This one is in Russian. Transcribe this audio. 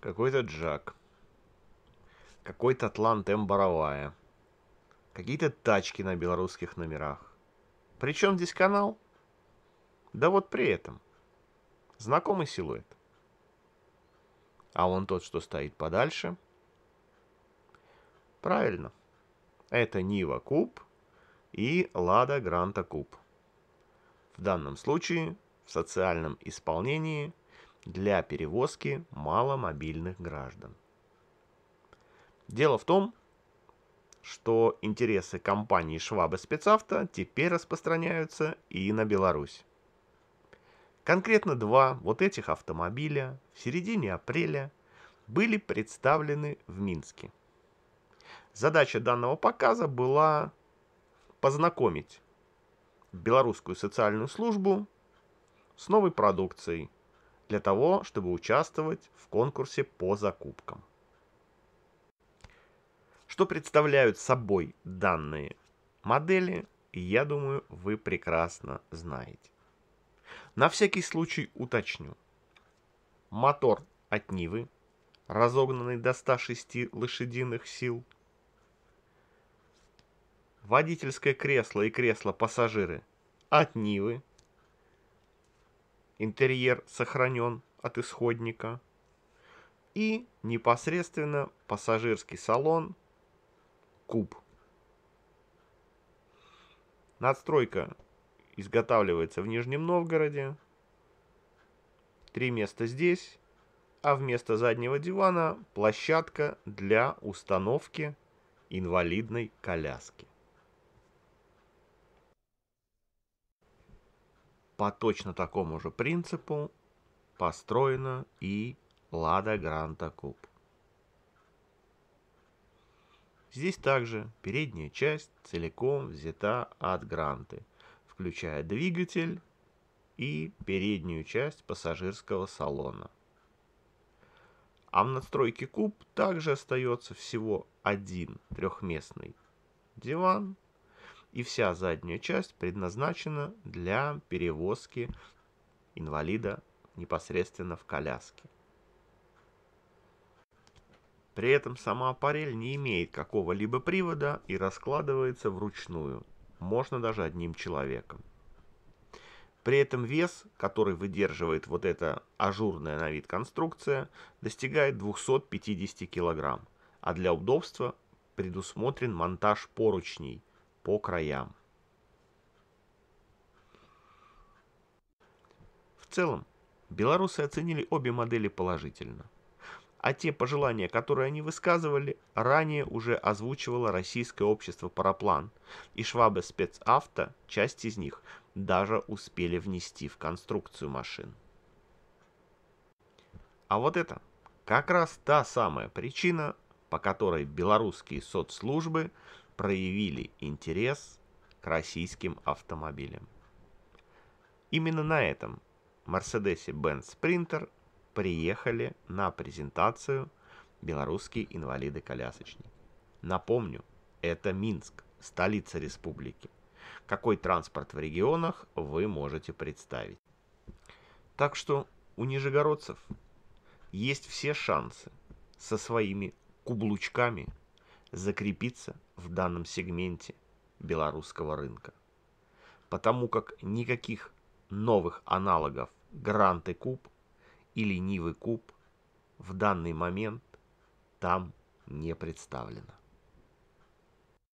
Какой-то Джак. Какой-то Атлант М. Боровая. Какие-то тачки на белорусских номерах. Причем здесь канал? Да вот при этом. Знакомый силуэт. А он тот, что стоит подальше. Правильно. Это Нива Куб и Лада Гранта Куб. В данном случае в социальном исполнении для перевозки маломобильных граждан. Дело в том, что интересы компании Швабы спецавто теперь распространяются и на Беларусь. Конкретно два вот этих автомобиля в середине апреля были представлены в Минске. Задача данного показа была познакомить белорусскую социальную службу с новой продукцией – для того, чтобы участвовать в конкурсе по закупкам. Что представляют собой данные модели, я думаю, вы прекрасно знаете. На всякий случай уточню. Мотор от Нивы, разогнанный до 106 лошадиных сил. Водительское кресло и кресло пассажиры от Нивы, интерьер сохранен от исходника. И непосредственно пассажирский салон куб. Надстройка изготавливается в Нижнем Новгороде. Три места здесь, а вместо заднего дивана площадка для установки инвалидной коляски. По точно такому же принципу построена и Лада Гранта Куб. Здесь также передняя часть целиком взята от Гранты, включая двигатель и переднюю часть пассажирского салона. А в надстройке куб также остается всего один трехместный диван и вся задняя часть предназначена для перевозки инвалида непосредственно в коляске. При этом сама аппарель не имеет какого-либо привода и раскладывается вручную, можно даже одним человеком. При этом вес, который выдерживает вот эта ажурная на вид конструкция, достигает 250 кг, а для удобства предусмотрен монтаж поручней по краям. В целом, белорусы оценили обе модели положительно. А те пожелания, которые они высказывали, ранее уже озвучивало российское общество «Параплан», и швабы спецавто, часть из них, даже успели внести в конструкцию машин. А вот это как раз та самая причина, по которой белорусские соцслужбы проявили интерес к российским автомобилям. Именно на этом Mercedes-Benz Спринтер приехали на презентацию белорусские инвалиды-колясочники. Напомню, это Минск, столица республики. Какой транспорт в регионах вы можете представить? Так что у нижегородцев есть все шансы со своими кублучками закрепиться в данном сегменте белорусского рынка, потому как никаких новых аналогов Гранты Куб или Нивы Куб в данный момент там не представлено.